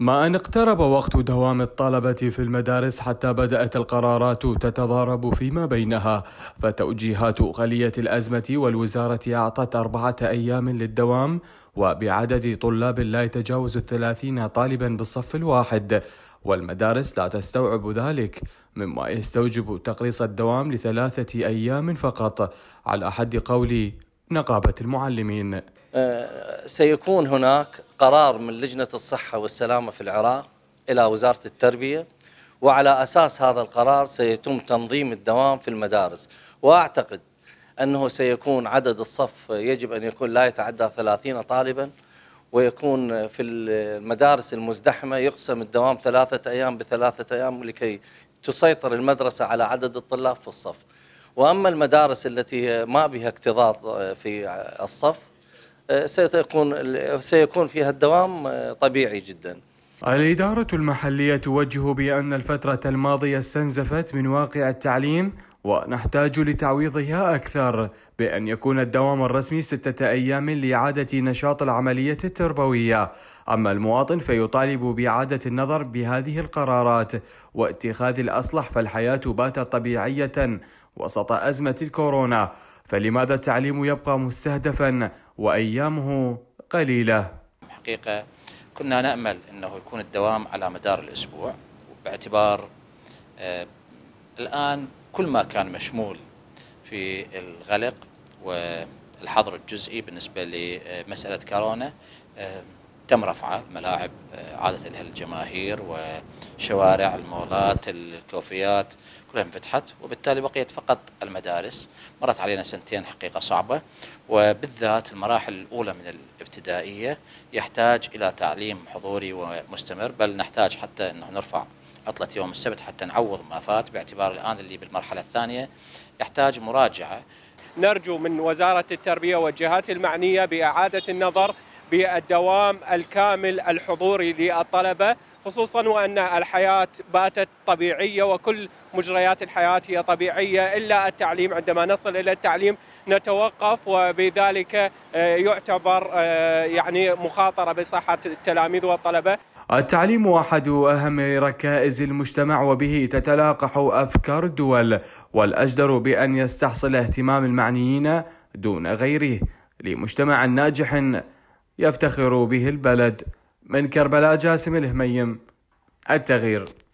ما أن اقترب وقت دوام الطلبة في المدارس حتى بدأت القرارات تتضارب فيما بينها فتوجيهات خلية الأزمة والوزارة أعطت أربعة أيام للدوام وبعدد طلاب لا يتجاوز الثلاثين طالبا بالصف الواحد والمدارس لا تستوعب ذلك مما يستوجب تقليص الدوام لثلاثة أيام فقط على حد قول نقابة المعلمين أه، سيكون هناك قرار من لجنة الصحة والسلامة في العراق إلى وزارة التربية وعلى أساس هذا القرار سيتم تنظيم الدوام في المدارس وأعتقد أنه سيكون عدد الصف يجب أن يكون لا يتعدى 30 طالبا ويكون في المدارس المزدحمة يقسم الدوام ثلاثة أيام بثلاثة أيام لكي تسيطر المدرسة على عدد الطلاب في الصف وأما المدارس التي ما بها اكتظاظ في الصف سيكون سيكون فيها الدوام آه، طبيعي جدا الإدارة المحلية توجه بأن الفترة الماضية استنزفت من واقع التعليم ونحتاج لتعويضها أكثر بأن يكون الدوام الرسمي ستة أيام لإعادة نشاط العملية التربوية أما المواطن فيطالب بإعادة النظر بهذه القرارات واتخاذ الأصلح فالحياة باتت طبيعية وسط أزمة الكورونا فلماذا التعليم يبقى مستهدفا وأيامه قليلة حقيقة كنا نأمل أنه يكون الدوام على مدار الأسبوع باعتبار آه، الآن كل ما كان مشمول في الغلق والحظر الجزئي بالنسبة لمسألة كورونا آه، تم رفعه الملاعب آه، عادة لها الجماهير وشوارع المولات الكوفيات كلها انفتحت وبالتالي بقيت فقط المدارس مرت علينا سنتين حقيقة صعبة وبالذات المراحل الأولى من الابتدائية يحتاج إلى تعليم حضوري ومستمر بل نحتاج حتى أنه نرفع عطلة يوم السبت حتى نعوض ما فات باعتبار الآن اللي بالمرحلة الثانية يحتاج مراجعة نرجو من وزارة التربية والجهات المعنية بإعادة النظر بالدوام الكامل الحضوري للطلبة خصوصا وأن الحياة باتت طبيعية وكل مجريات الحياة هي طبيعية إلا التعليم عندما نصل إلى التعليم نتوقف وبذلك آه، يعتبر آه، يعني مخاطرة بصحة التلاميذ والطلبة التعليم أحد أهم ركائز المجتمع وبه تتلاقح أفكار الدول والأجدر بأن يستحصل اهتمام المعنيين دون غيره لمجتمع ناجح يفتخر به البلد من كربلاء جاسم الهميم التغيير